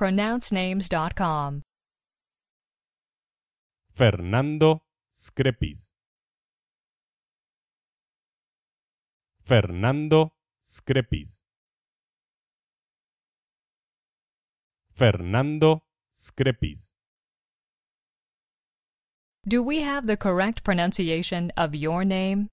pronouncenames.com. Fernando Screpis. Fernando Screpis. Fernando Screpis. Do we have the correct pronunciation of your name?